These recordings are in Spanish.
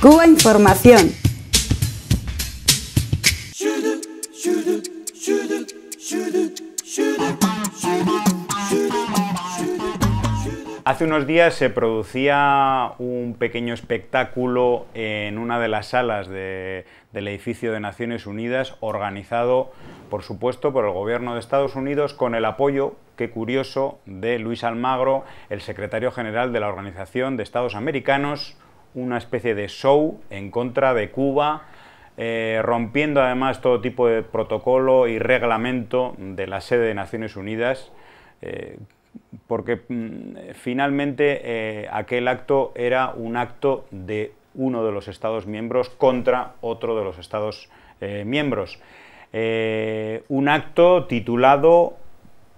Cuba Información. Hace unos días se producía un pequeño espectáculo en una de las salas del edificio de Naciones Unidas, organizado, por supuesto, por el gobierno de Estados Unidos, con el apoyo, qué curioso, de Luis Almagro, el secretario general de la Organización de Estados Americanos, una especie de show en contra de Cuba, eh, rompiendo además todo tipo de protocolo y reglamento de la sede de Naciones Unidas, eh, porque mm, finalmente eh, aquel acto era un acto de uno de los Estados miembros contra otro de los Estados miembros. un acto titulado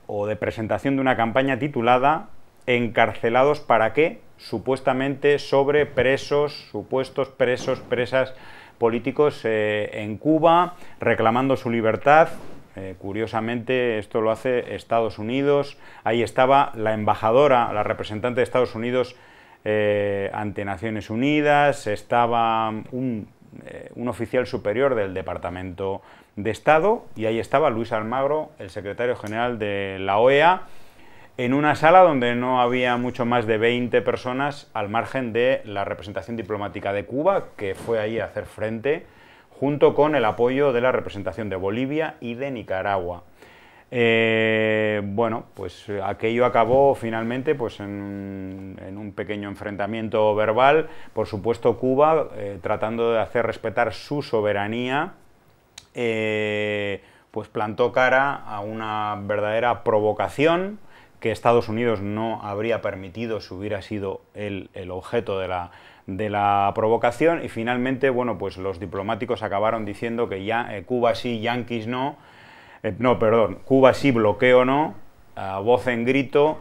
o de presentación de una campaña titulada encarcelados para qué? Supuestamente sobre presos, supuestos presos, presas políticos eh, en Cuba, reclamando su libertad. Eh, curiosamente, esto lo hace Estados Unidos. Ahí estaba la embajadora, la representante de Estados Unidos eh, ante Naciones Unidas, estaba un, un oficial superior del Departamento de Estado y ahí estaba Luis Almagro, el secretario general de la OEA en una sala donde no había mucho más de 20 personas al margen de la representación diplomática de Cuba, que fue ahí a hacer frente, junto con el apoyo de la representación de Bolivia y de Nicaragua. Eh, bueno, pues aquello acabó finalmente pues en, un pequeño enfrentamiento verbal, por supuesto Cuba eh, tratando de hacer respetar su soberanía, eh, pues plantó cara a una verdadera provocación que Estados Unidos no habría permitido si hubiera sido el, el objeto de la, provocación y finalmente, bueno, pues los diplomáticos acabaron diciendo que ya, eh, Cuba sí, Yankees no, eh, no, perdón, Cuba sí, bloqueo no, a voz en grito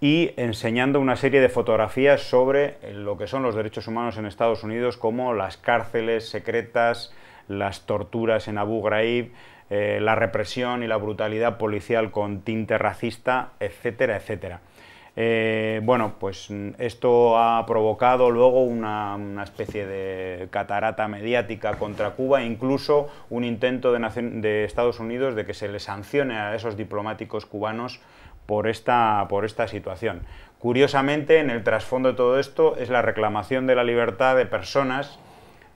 y enseñando una serie de fotografías sobre lo que son los derechos humanos en Estados Unidos, como las cárceles secretas, las torturas en Abu Ghraib, eh, la represión y la brutalidad policial con tinte racista, etcétera, etcétera. Eh, bueno, pues esto ha provocado luego una, especie de catarata mediática contra Cuba e incluso un intento de, de Estados Unidos de que se le sancione a esos diplomáticos cubanos por esta, por esta situación. Curiosamente, en el trasfondo de todo esto es la reclamación de la libertad de personas,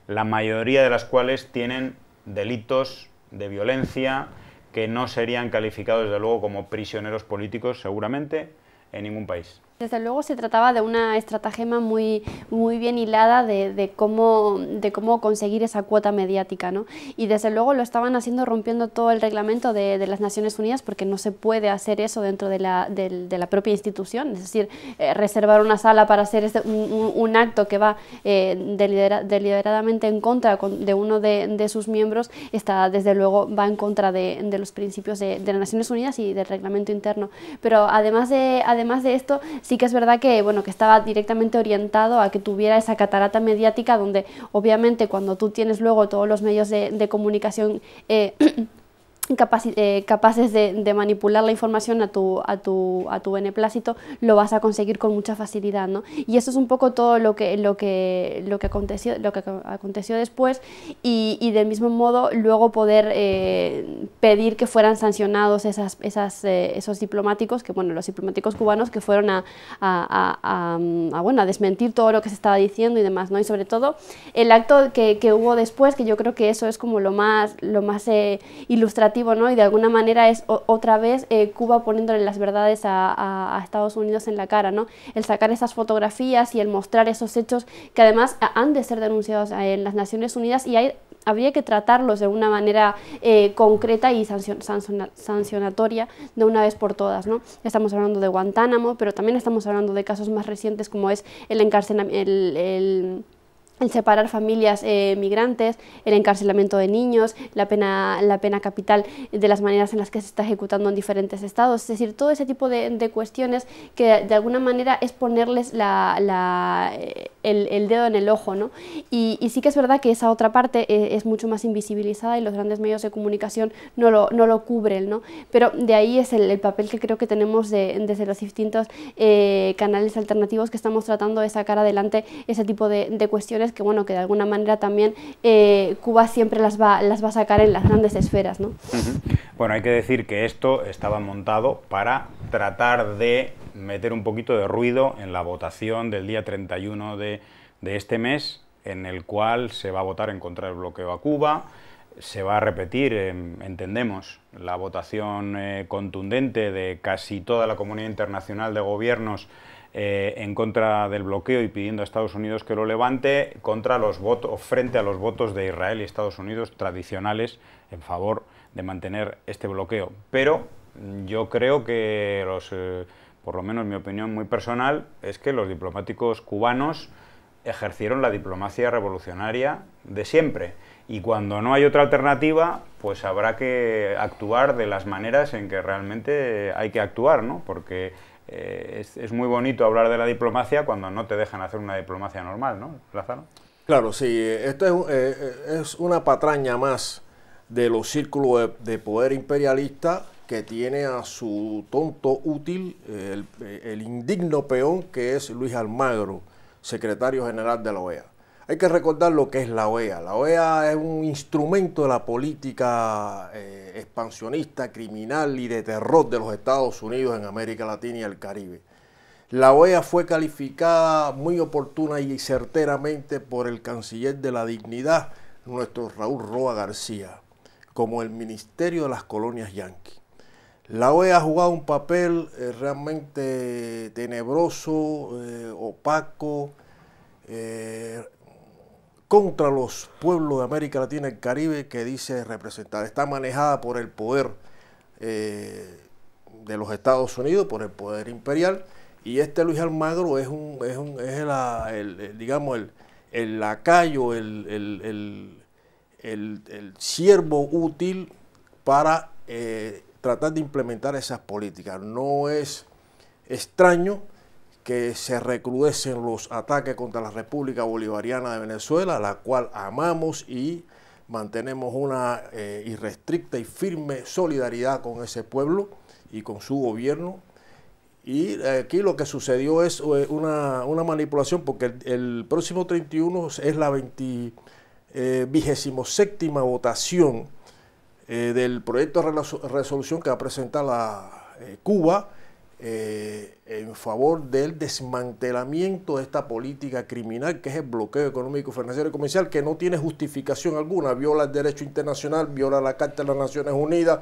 la mayoría de las cuales tienen delitos de violencia, que no serían calificados, desde luego, como prisioneros políticos, seguramente, en ningún país. Desde luego se trataba de una estratagema muy, muy bien hilada de, de, cómo, de cómo conseguir esa cuota mediática. ¿no? Y desde luego lo estaban haciendo rompiendo todo el reglamento de, las Naciones Unidas porque no se puede hacer eso dentro de la, la propia institución. Es decir, eh, reservar una sala para hacer este, un, acto que va eh, deliberadamente en contra de uno de, sus miembros, está, desde luego va en contra de, los principios de, las Naciones Unidas y del reglamento interno. Pero además de, además de esto, sí que es verdad que, bueno, que estaba directamente orientado a que tuviera esa catarata mediática donde obviamente cuando tú tienes luego todos los medios de, comunicación eh, Eh, capaces de, manipular la información a tu, a, beneplácito, lo vas a conseguir con mucha facilidad. Y eso es un poco todo lo que, aconteció, lo que aconteció después y, del mismo modo luego poder eh, pedir que fueran sancionados eh, esos diplomáticos, que bueno, los diplomáticos cubanos que fueron a, desmentir todo lo que se estaba diciendo y demás. ¿no? Y sobre todo el acto que, hubo después, que yo creo que eso es como lo más ilustrativo y de alguna manera es otra vez eh, Cuba poniéndole las verdades a, Estados Unidos en la cara, ¿no? El sacar esas fotografías y el mostrar esos hechos que además han de ser denunciados eh, en las Naciones Unidas y hay, habría que tratarlos de una manera eh, concreta y sancionatoria de una vez por todas. ¿no? Estamos hablando de Guantánamo, pero también estamos hablando de casos más recientes como es el encarcelamiento, el el separar familias eh, migrantes, el encarcelamiento de niños, la pena, la pena capital de las maneras en las que se está ejecutando en diferentes estados, es decir, todo ese tipo de, cuestiones que de alguna manera es ponerles la, eh, el, dedo en el ojo. ¿no? Y, sí que es verdad que esa otra parte eh, es, mucho más invisibilizada y los grandes medios de comunicación no lo, no lo cubren, ¿no? pero de ahí es el, papel que creo que tenemos desde los distintos canales alternativos que estamos tratando de sacar adelante ese tipo de cuestiones que, bueno, que de alguna manera también eh, Cuba siempre las va, las va a sacar en las grandes esferas. Bueno, hay que decir que esto estaba montado para tratar de meter un poquito de ruido en la votación del día 31 de, este mes, en el cual se va a votar en contra del bloqueo a Cuba se va a repetir, em, entendemos, la votación eh, contundente de casi toda la comunidad internacional de gobiernos eh, en contra del bloqueo y pidiendo a Estados Unidos que lo levante contra los votos, frente a los votos de Israel y Estados Unidos tradicionales en favor de mantener este bloqueo. Pero yo creo que los, eh, por lo menos mi opinión muy personal, es que los diplomáticos cubanos ejercieron la diplomacia revolucionaria de siempre. Y cuando no hay otra alternativa, pues habrá que actuar de las maneras en que realmente hay que actuar, ¿no? Porque eh, es, muy bonito hablar de la diplomacia cuando no te dejan hacer una diplomacia normal, ¿no, Lázaro? Claro, sí, esto eh, eh, es, una patraña más de los círculos de, poder imperialista que tiene a su tonto útil el indigno peón que es Luis Almagro, secretario general de la OEA. Hay que recordar lo que es la OEA. La OEA es un instrumento de la política eh, expansionista, criminal y de terror de los Estados Unidos en América Latina y el Caribe. La OEA fue calificada muy oportuna y certeramente por el canciller de la dignidad, nuestro Raúl Roa García, como el Ministerio de las Colonias Yankee. La OEA ha jugado un papel eh, realmente tenebroso, eh, opaco, contra los pueblos de América Latina y el Caribe que dice representar. Está manejada por el poder eh, de los Estados Unidos, por el poder imperial, y este Luis Almagro es, un, el, ah, el, el, lacayo, el, siervo útil para eh, tratar de implementar esas políticas. No es extraño que se recrudecen los ataques contra la República Bolivariana de Venezuela, la cual amamos y mantenemos una eh, irrestricta y firme solidaridad con ese pueblo y con su gobierno. Y eh, aquí lo que sucedió es eh, una, manipulación porque el, próximo 31 es la 20, séptima votación del proyecto de resolución que va a presentar la, Cuba eh, en favor del desmantelamiento de esta política criminal que es el bloqueo económico, financiero y comercial, que no tiene justificación alguna, viola el derecho internacional, viola la Carta de las Naciones Unidas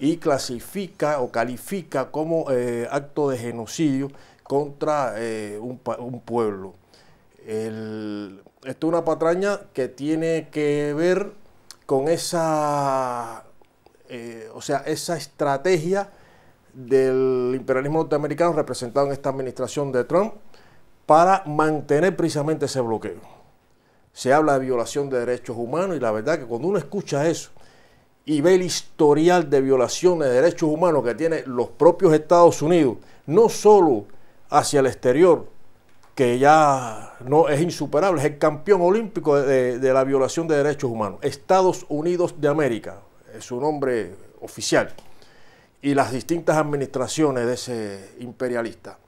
y clasifica o califica como eh, acto de genocidio contra eh, un, pueblo. esto es una patraña que tiene que ver con esa, o sea, esa estrategia del imperialismo norteamericano representado en esta administración de Trump para mantener precisamente ese bloqueo. Se habla de violación de derechos humanos y la verdad que cuando uno escucha eso y ve el historial de violaciones de derechos humanos que tienen los propios Estados Unidos, no solo hacia el exterior, que ya no es insuperable, es el campeón olímpico de, de la violación de derechos humanos. Estados Unidos de América, es su nombre oficial y las distintas administraciones de ese imperialista,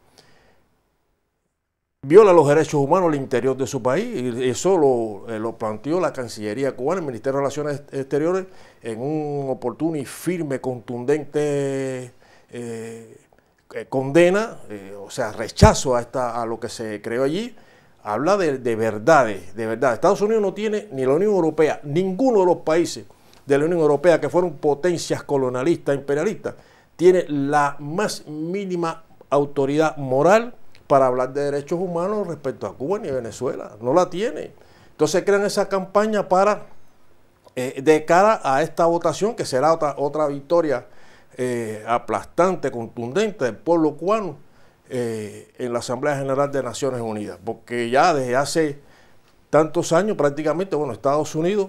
viola los derechos humanos al interior de su país y eso lo, eh, planteó la Cancillería cubana, el Ministerio de Relaciones Exteriores, en un oportuno y firme, contundente eh, eh, condena, o sea, rechazo a, esta, lo que se creó allí. Habla de, de verdades, de verdad. Estados Unidos no tiene, ni la Unión Europea, ninguno de los países de la Unión Europea, que fueron potencias colonialistas, imperialistas, tiene la más mínima autoridad moral para hablar de derechos humanos respecto a Cuba ni Venezuela. No la tiene. Entonces crean esa campaña para, eh, de cara a esta votación, que será otra, otra victoria eh, aplastante, contundente del pueblo cubano eh, en la Asamblea General de Naciones Unidas. Porque ya desde hace tantos años prácticamente, bueno, Estados Unidos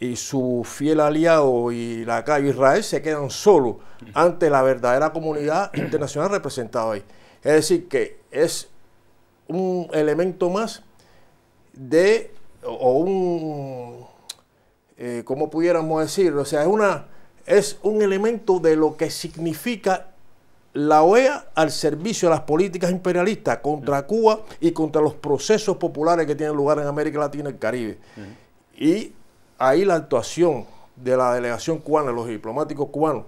y su fiel aliado y la calle Israel se quedan solos ante la verdadera comunidad internacional representada ahí. Es decir, que es un elemento más de, o un, eh, ¿cómo pudiéramos decirlo? O sea, es, una, es un elemento de lo que significa la OEA al servicio de las políticas imperialistas contra mm. Cuba y contra los procesos populares que tienen lugar en América Latina y el Caribe. Mm. Y ahí la actuación de la delegación cubana, los diplomáticos cubanos,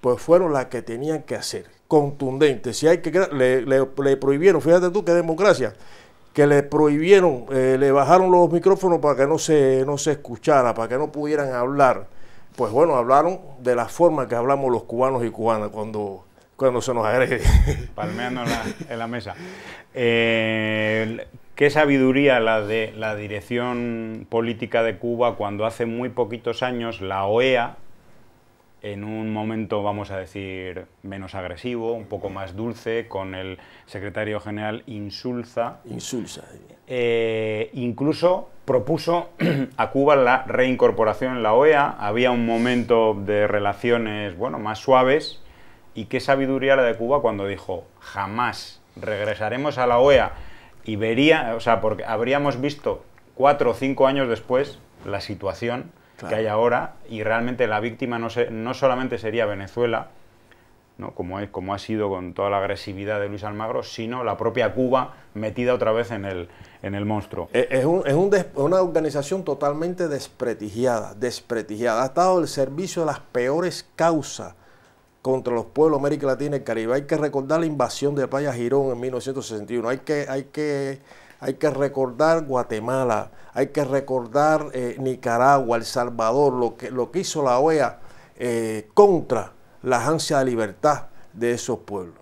pues fueron las que tenían que hacer, contundentes. Si hay que le, prohibieron, fíjate tú qué democracia, que le prohibieron, eh, le bajaron los micrófonos para que no se, no se escuchara, para que no pudieran hablar. Pues bueno, hablaron de la forma que hablamos los cubanos y cubanas cuando cuando se nos agrede. Palmeando en la, mesa. Eh, qué sabiduría la de la dirección política de Cuba cuando hace muy poquitos años la OEA, en un momento, vamos a decir, menos agresivo, un poco más dulce, con el secretario general Insulza. Insulza. Eh, incluso propuso a Cuba la reincorporación en la OEA. Había un momento de relaciones, bueno, más suaves y qué sabiduría la de Cuba cuando dijo, jamás regresaremos a la OEA y vería, o sea, porque habríamos visto cuatro o cinco años después la situación que hay ahora y realmente la víctima no, no solamente sería Venezuela, ¿no? como, es, como ha sido con toda la agresividad de Luis Almagro, sino la propia Cuba metida otra vez en el, en el monstruo. Eh, es, una organización totalmente desprestigiada, desprestigiada. Ha estado al servicio de las peores causas contra los pueblos de América Latina y el Caribe. Hay que recordar la invasión de Playa Girón en 1961. Hay que, hay que, hay que recordar Guatemala, hay que recordar eh, Nicaragua, El Salvador, lo que, lo que hizo la OEA eh, contra las ansias de libertad de esos pueblos.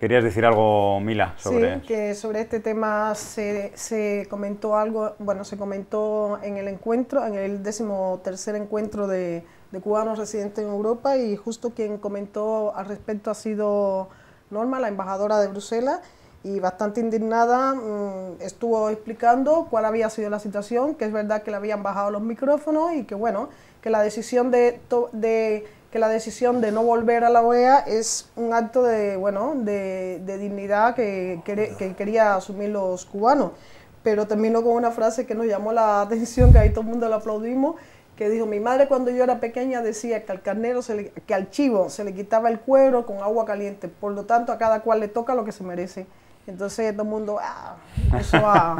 ¿Querías decir algo, Mila, sobre Sí, que sobre este tema se, se, comentó algo, bueno, se comentó en el encuentro, en el décimo tercer encuentro de de cubanos residentes en Europa y justo quien comentó al respecto ha sido Norma, la embajadora de Bruselas, y bastante indignada mm, estuvo explicando cuál había sido la situación, que es verdad que le habían bajado los micrófonos y que bueno, que la decisión de, que la decisión de no volver a la OEA es un acto de, bueno, de, dignidad que, quería asumir los cubanos. Pero termino con una frase que nos llamó la atención, que ahí todo el mundo lo aplaudimos, que dijo, mi madre cuando yo era pequeña decía que al carnero, se que al chivo se le quitaba el cuero con agua caliente, por lo tanto a cada cual le toca lo que se merece. Entonces todo el mundo, ah, eso ah.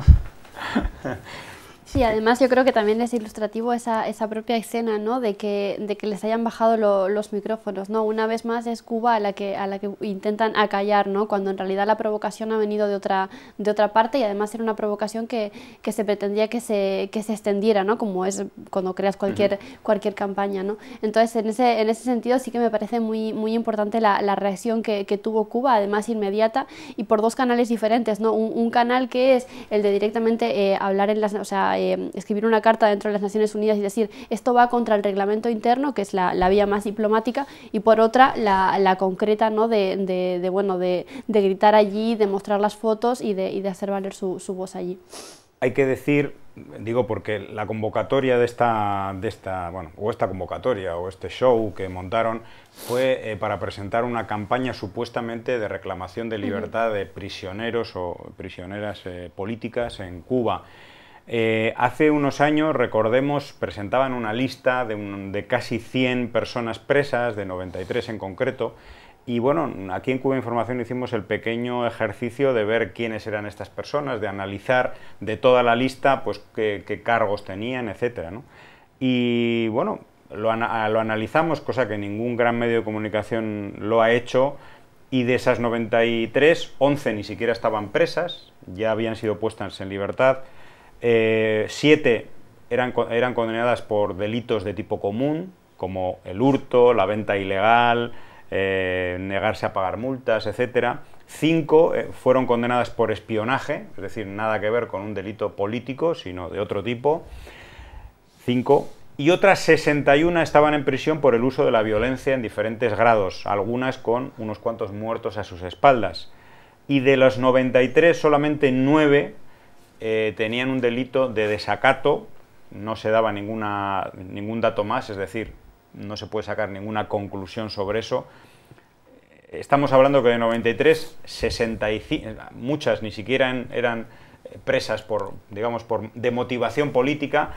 Sí, además yo creo que también es ilustrativo esa, esa propia escena, ¿no? De que, de que les hayan bajado los micrófonos, ¿no? Una vez más es Cuba a la que, a la que intentan acallar, ¿no? Cuando en realidad la provocación ha venido de otra, de otra parte y además era una provocación que, se pretendía que se, que se extendiera, ¿no? Como es cuando creas cualquier, cualquier campaña, ¿no? Entonces, en ese, en ese sentido sí que me parece muy, muy importante la, reacción que, tuvo Cuba, además inmediata, y por dos canales diferentes, ¿no? Un, canal que es el de directamente eh, hablar en las... O sea, eh, escribir una carta dentro de las Naciones Unidas y decir esto va contra el reglamento interno, que es la, vía más diplomática, y por otra la, concreta ¿no? de, bueno, de, gritar allí, de mostrar las fotos y de, hacer valer su, voz allí. Hay que decir digo porque la convocatoria de esta, de esta, bueno, o esta convocatoria o este show que montaron fue eh, para presentar una campaña supuestamente de reclamación de libertad de prisioneros o prisioneras eh, políticas en Cuba. Eh, hace unos años, recordemos, presentaban una lista de, casi 100 personas presas, de 93 en concreto, y bueno, aquí en Cuba Información hicimos el pequeño ejercicio de ver quiénes eran estas personas, de analizar de toda la lista pues, qué, cargos tenían, etc. Y bueno, lo analizamos, cosa que ningún gran medio de comunicación lo ha hecho, y de esas 93, 11 ni siquiera estaban presas, ya habían sido puestas en libertad, eh, siete eran, eran condenadas por delitos de tipo común, como el hurto, la venta ilegal, eh, negarse a pagar multas, etc. Cinco eh, fueron condenadas por espionaje, es decir, nada que ver con un delito político, sino de otro tipo. Cinco. Y otras 61 estaban en prisión por el uso de la violencia en diferentes grados, algunas con unos cuantos muertos a sus espaldas. Y de los 93, solamente 9 eh, tenían un delito de desacato, no se daba ninguna, ningún dato más, es decir, no se puede sacar ninguna conclusión sobre eso. Estamos hablando que de 93, 65, muchas ni siquiera eran presas por, digamos, por de motivación política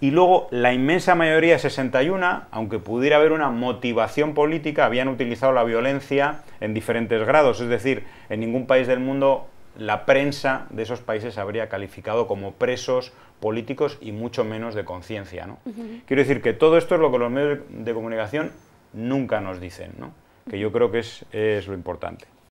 y luego la inmensa mayoría, 61, aunque pudiera haber una motivación política, habían utilizado la violencia en diferentes grados, es decir, en ningún país del mundo la prensa de esos países habría calificado como presos políticos y mucho menos de conciencia. ¿no? Quiero decir que todo esto es lo que los medios de comunicación nunca nos dicen, ¿no? que yo creo que es lo importante.